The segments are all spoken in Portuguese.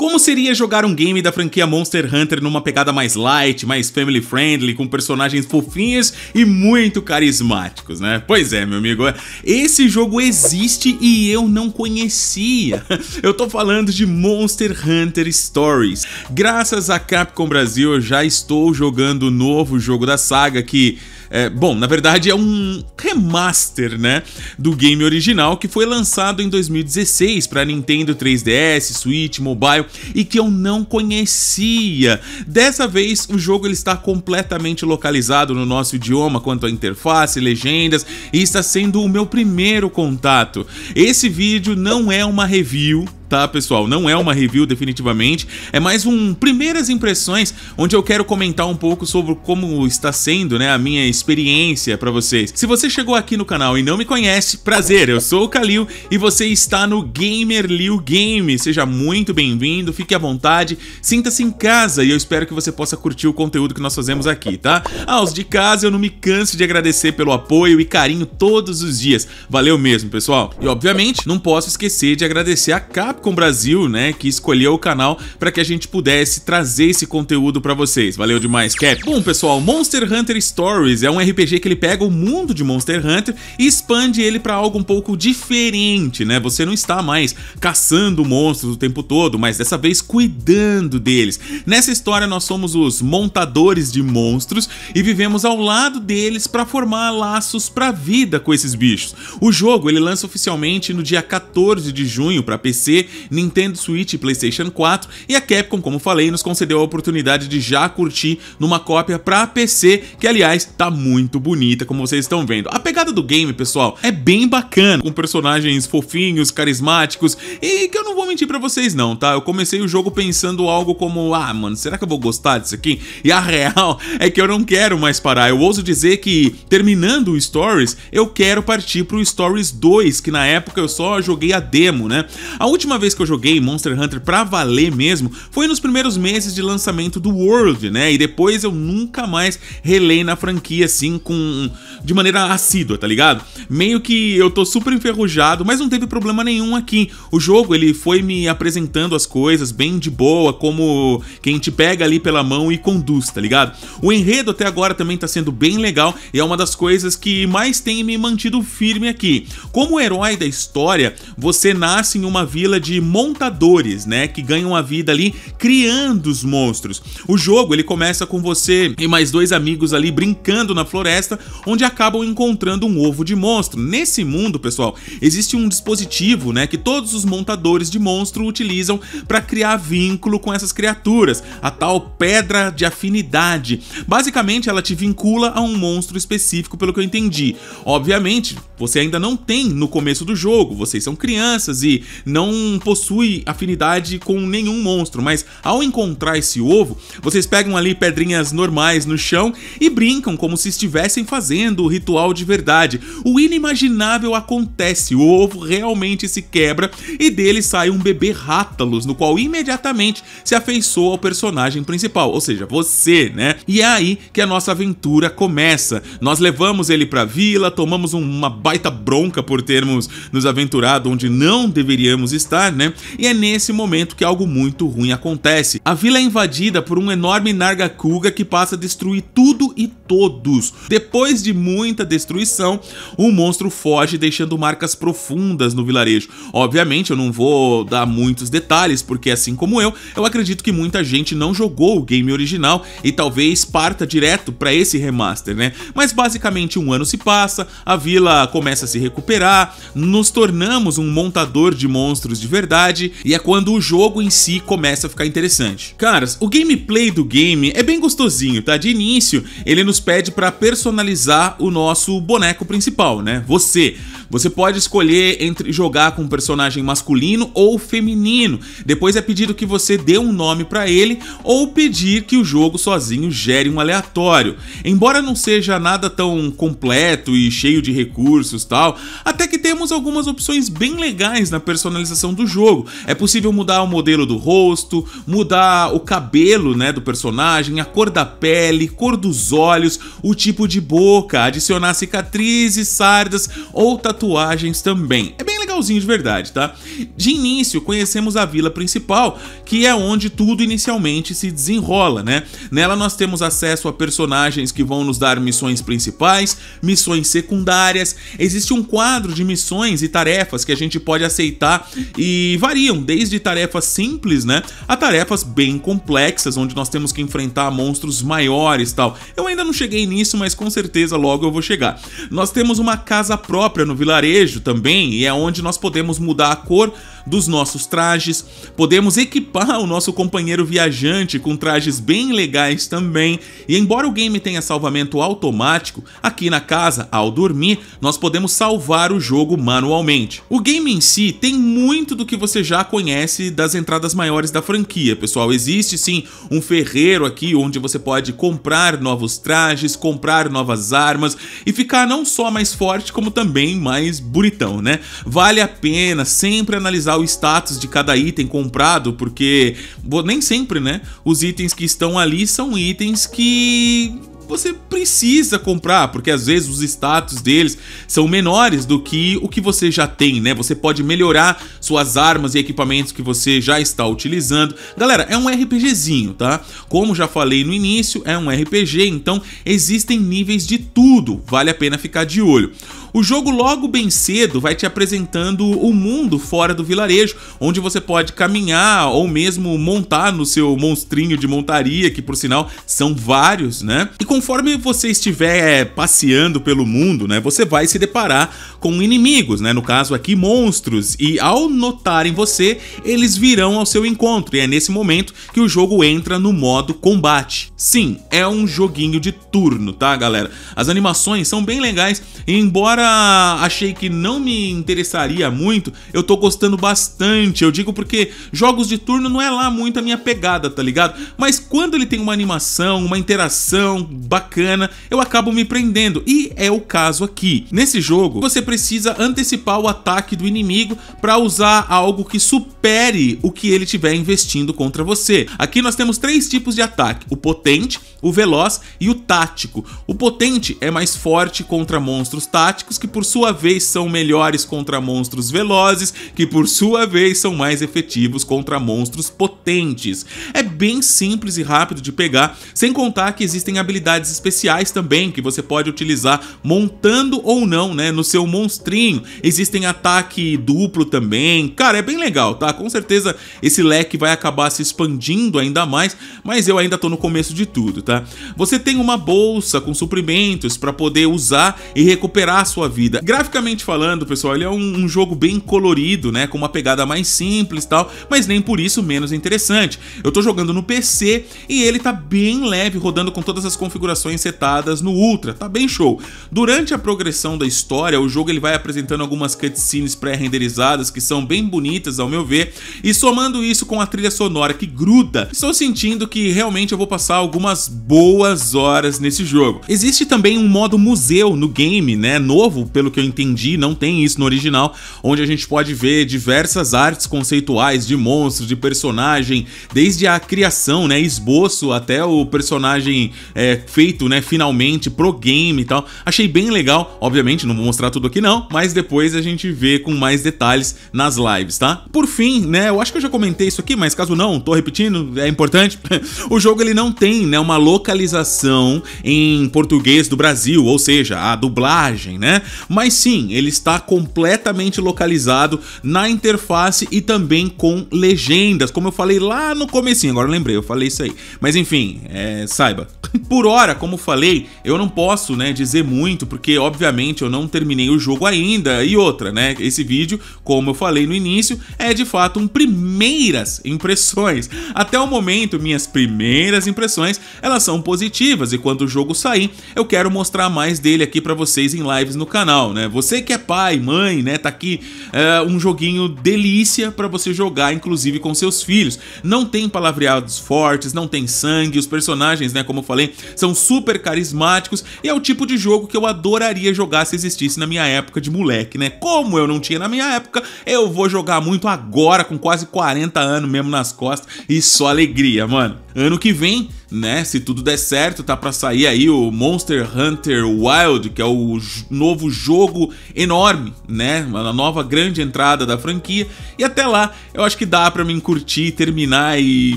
Como seria jogar um game da franquia Monster Hunter numa pegada mais light, mais family friendly, com personagens fofinhos e muito carismáticos, né? Pois é, meu amigo, é, esse jogo existe e eu não conhecia. Eu tô falando de Monster Hunter Stories. Graças a Capcom Brasil, eu já estou jogando o novo jogo da saga que é, bom, na verdade é um remaster, né, do game original que foi lançado em 2016 para Nintendo 3DS, Switch, mobile e que eu não conhecia. Dessa vez, o jogo ele está completamente localizado no nosso idioma quanto à interface, legendas, e está sendo o meu primeiro contato. Esse vídeo não é uma review, tá, pessoal? Não é uma review, definitivamente. É mais um primeiras impressões, onde eu quero comentar um pouco sobre como está sendo, né, a minha experiência para vocês. Se você chegou aqui no canal e não me conhece, prazer, eu sou o Kalil e você está no Gamer Liu Game. Seja muito bem-vindo, fique à vontade, sinta-se em casa e eu espero que você possa curtir o conteúdo que nós fazemos aqui, tá? Aos ah, de casa, eu não me canso de agradecer pelo apoio e carinho todos os dias. Valeu mesmo, pessoal. E obviamente, não posso esquecer de agradecer a Cap Capcom Brasil, né, que escolheu o canal para que a gente pudesse trazer esse conteúdo para vocês. Valeu demais, Cap. Bom, pessoal, Monster Hunter Stories é um RPG que ele pega o mundo de Monster Hunter e expande ele para algo um pouco diferente, né? Você não está mais caçando monstros o tempo todo, mas dessa vez cuidando deles. Nessa história nós somos os montadores de monstros e vivemos ao lado deles para formar laços para vida com esses bichos. O jogo ele lança oficialmente no dia 14 de junho para PC Nintendo Switch e PlayStation 4, e a Capcom, como falei, nos concedeu a oportunidade de já curtir numa cópia para PC, que aliás tá muito bonita, como vocês estão vendo. A pegada do game, pessoal, é bem bacana, com personagens fofinhos, carismáticos, e que eu não vou mentir para vocês não, tá? Eu comecei o jogo pensando algo como, ah, mano, será que eu vou gostar disso aqui? E a real é que eu não quero mais parar. Eu ouso dizer que terminando o Stories, eu quero partir pro Stories 2, que na época eu só joguei a demo, né? A última vez que eu joguei Monster Hunter pra valer mesmo foi nos primeiros meses de lançamento do World, né? E depois eu nunca mais relei na franquia assim com de maneira assídua, tá ligado? Meio que eu tô super enferrujado, mas não teve problema nenhum aqui. O jogo ele foi me apresentando as coisas bem de boa, como quem te pega ali pela mão e conduz, tá ligado? O enredo até agora também tá sendo bem legal e é uma das coisas que mais tem me mantido firme aqui. Como herói da história, você nasce em uma vila de de montadores, né, que ganham a vida ali criando os monstros. O jogo ele começa com você e mais dois amigos ali brincando na floresta, onde acabam encontrando um ovo de monstro. Nesse mundo, pessoal, existe um dispositivo, né, que todos os montadores de monstro utilizam para criar vínculo com essas criaturas, a tal pedra de afinidade. Basicamente, ela te vincula a um monstro específico, pelo que eu entendi. Obviamente, você ainda não tem no começo do jogo, vocês são crianças e não possui afinidade com nenhum monstro, mas ao encontrar esse ovo, vocês pegam ali pedrinhas normais no chão e brincam como se estivessem fazendo o ritual de verdade. O inimaginável acontece, o ovo realmente se quebra e dele sai um bebê rátalos, no qual imediatamente se afeiçoa ao personagem principal, ou seja, você, né? E é aí que a nossa aventura começa. Nós levamos ele pra vila, tomamos uma baita bronca por termos nos aventurado onde não deveríamos estar lugar, né? E é nesse momento que algo muito ruim acontece. A vila é invadida por um enorme Nargacuga que passa a destruir tudo e todos. Depois de muita destruição, o monstro foge deixando marcas profundas no vilarejo. Obviamente, eu não vou dar muitos detalhes, porque assim como eu, eu acredito que muita gente não jogou o game original e talvez parta direto para esse remaster, né? Mas basicamente um ano se passa, a vila começa a se recuperar, nos tornamos um montador de monstros de verdade, e é quando o jogo em si começa a ficar interessante. Caras, o gameplay do game é bem gostosinho, tá? De início, ele nos pede para personalizar o nosso boneco principal, né? Você. Você pode escolher entre jogar com um personagem masculino ou feminino. Depois é pedido que você dê um nome para ele ou pedir que o jogo sozinho gere um aleatório. Embora não seja nada tão completo e cheio de recursos tal, até que temos algumas opções bem legais na personalização do jogo. É possível mudar o modelo do rosto, mudar o cabelo né, do personagem, a cor da pele, cor dos olhos, o tipo de boca, adicionar cicatrizes, sardas ou tatuagens também. É bem finalzinho de verdade, tá? De início, conhecemos a vila principal, que é onde tudo inicialmente se desenrola, né? Nela nós temos acesso a personagens que vão nos dar missões principais, missões secundárias, existe um quadro de missões e tarefas que a gente pode aceitar e variam desde tarefas simples, né, a tarefas bem complexas, onde nós temos que enfrentar monstros maiores, tal. Eu ainda não cheguei nisso, mas com certeza logo eu vou chegar. Nós temos uma casa própria no vilarejo também, e é onde nós nós podemos mudar a cor dos nossos trajes, podemos equipar o nosso companheiro viajante com trajes bem legais também, e embora o game tenha salvamento automático, aqui na casa, ao dormir, nós podemos salvar o jogo manualmente. O game em si tem muito do que você já conhece das entradas maiores da franquia, pessoal. Existe sim um ferreiro aqui onde você pode comprar novos trajes, comprar novas armas e ficar não só mais forte, como também mais bonitão, né? Vale a pena sempre analisar atualizar o status de cada item comprado, porque nem sempre, né? Os itens que estão ali são itens que você precisa comprar, porque às vezes os status deles são menores do que o que você já tem, né? Você pode melhorar suas armas e equipamentos que você já está utilizando. Galera, é um RPGzinho, tá? Como já falei no início, é um RPG, então existem níveis de tudo, vale a pena ficar de olho. O jogo logo bem cedo vai te apresentando o mundo fora do vilarejo, onde você pode caminhar ou mesmo montar no seu monstrinho de montaria, que por sinal são vários, né? E com conforme você estiver é, passeando pelo mundo, né, você vai se deparar com inimigos, né, no caso aqui monstros, e ao notarem você, eles virão ao seu encontro, e é nesse momento que o jogo entra no modo combate. Sim, é um joguinho de turno, tá, galera? As animações são bem legais, e embora achei que não me interessaria muito, eu tô gostando bastante. Eu digo porque jogos de turno não é lá muito a minha pegada, tá ligado? Mas quando ele tem uma animação, uma interação bacana, eu acabo me prendendo. E é o caso aqui. Nesse jogo, você precisa antecipar o ataque do inimigo para usar algo que supere o que ele estiver investindo contra você. Aqui nós temos três tipos de ataque: o potente, o veloz e o tático. O potente é mais forte contra monstros táticos, que por sua vez são melhores contra monstros velozes, que por sua vez são mais efetivos contra monstros potentes. É bem simples e rápido de pegar, sem contar que existem habilidades habilidades especiais também que você pode utilizar montando ou não, né, no seu monstrinho. Existem ataque duplo também. Cara, é bem legal, tá? Com certeza esse leque vai acabar se expandindo ainda mais, mas eu ainda tô no começo de tudo, tá? Você tem uma bolsa com suprimentos para poder usar e recuperar a sua vida. Graficamente falando, pessoal, ele é um, um jogo bem colorido, né, com uma pegada mais simples, tal, mas nem por isso menos interessante. Eu tô jogando no PC e ele tá bem leve, rodando com todas as configurações configurações setadas no Ultra, tá bem show. Durante a progressão da história, o jogo ele vai apresentando algumas cutscenes pré-renderizadas que são bem bonitas ao meu ver, e somando isso com a trilha sonora que gruda, estou sentindo que realmente eu vou passar algumas boas horas nesse jogo. Existe também um modo museu no game, né, novo, pelo que eu entendi, não tem isso no original, onde a gente pode ver diversas artes conceituais de monstros, de personagem, desde a criação, né, esboço até o personagem é, feito, né, finalmente pro game e tal. Achei bem legal, obviamente não vou mostrar tudo aqui não, mas depois a gente vê com mais detalhes nas lives, tá? Por fim, né, eu acho que eu já comentei isso aqui, mas caso não, tô repetindo, é importante. o jogo ele não tem, né, uma localização em português do Brasil, ou seja, a dublagem, né? Mas sim, ele está completamente localizado na interface e também com legendas, como eu falei lá no comecinho, agora eu lembrei, eu falei isso aí. Mas enfim, é, saiba. Por hora Agora, como falei, eu não posso, né, dizer muito, porque obviamente eu não terminei o jogo ainda. E outra, né, esse vídeo, como eu falei no início, é de fato um primeiras impressões. Até o momento, minhas primeiras impressões, elas são positivas e quando o jogo sair, eu quero mostrar mais dele aqui para vocês em lives no canal, né? Você que é pai, mãe, né, tá aqui é, um joguinho delícia para você jogar, inclusive com seus filhos. Não tem palavreados fortes, não tem sangue, os personagens, né, como eu falei, são são super carismáticos e é o tipo de jogo que eu adoraria jogar se existisse na minha época de moleque, né? Como eu não tinha na minha época, eu vou jogar muito agora, com quase 40 anos mesmo nas costas, e só alegria, mano. Ano que vem né? Se tudo der certo, tá para sair aí o Monster Hunter Wild, que é o novo jogo enorme, né? Uma nova grande entrada da franquia. E até lá, eu acho que dá para mim curtir, terminar e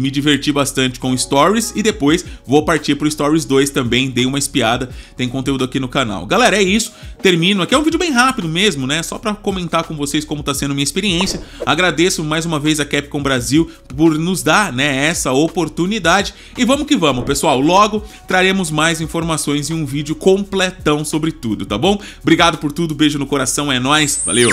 me divertir bastante com Stories e depois vou partir pro Stories 2 também, dei uma espiada, tem conteúdo aqui no canal. Galera, é isso. Termino aqui, é um vídeo bem rápido mesmo, né? Só para comentar com vocês como tá sendo minha experiência. Agradeço mais uma vez a Capcom Brasil por nos dar, né, essa oportunidade. E vamos que vamos, pessoal. Logo traremos mais informações e um vídeo completão sobre tudo, tá bom? Obrigado por tudo, beijo no coração, é nós. Valeu.